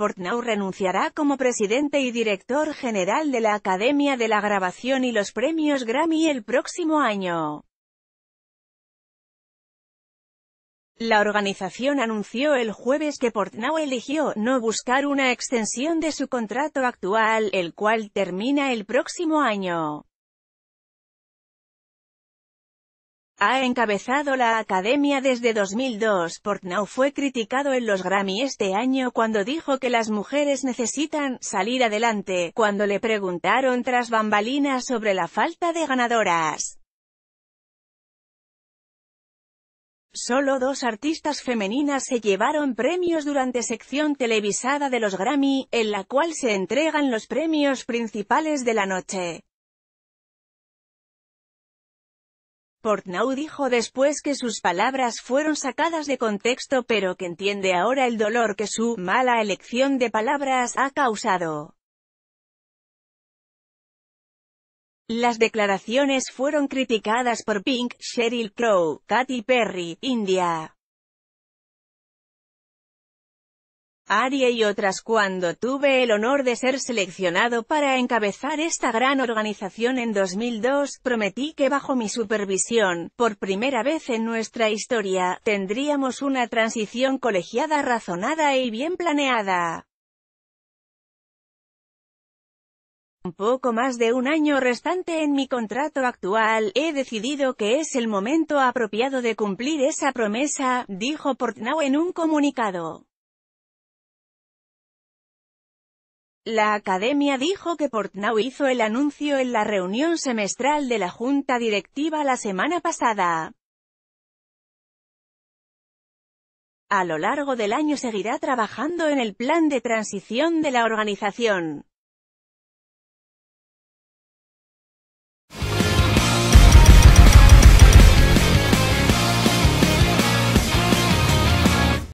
Portnau renunciará como presidente y director general de la Academia de la Grabación y los premios Grammy el próximo año. La organización anunció el jueves que Portnow eligió no buscar una extensión de su contrato actual, el cual termina el próximo año. Ha encabezado la academia desde 2002. Portnow fue criticado en los Grammy este año cuando dijo que las mujeres necesitan salir adelante, cuando le preguntaron tras bambalinas sobre la falta de ganadoras. Solo dos artistas femeninas se llevaron premios durante sección televisada de los Grammy, en la cual se entregan los premios principales de la noche. Portnow dijo después que sus palabras fueron sacadas de contexto pero que entiende ahora el dolor que su «mala elección de palabras» ha causado. Las declaraciones fueron criticadas por Pink, Sheryl Crow, Katy Perry, India, Arie y otras cuando tuve el honor de ser seleccionado para encabezar esta gran organización en 2002, prometí que bajo mi supervisión, por primera vez en nuestra historia, tendríamos una transición colegiada razonada y bien planeada. Un poco más de un año restante en mi contrato actual, he decidido que es el momento apropiado de cumplir esa promesa, dijo Portnau en un comunicado. La Academia dijo que Portnau hizo el anuncio en la reunión semestral de la Junta Directiva la semana pasada. A lo largo del año seguirá trabajando en el plan de transición de la organización.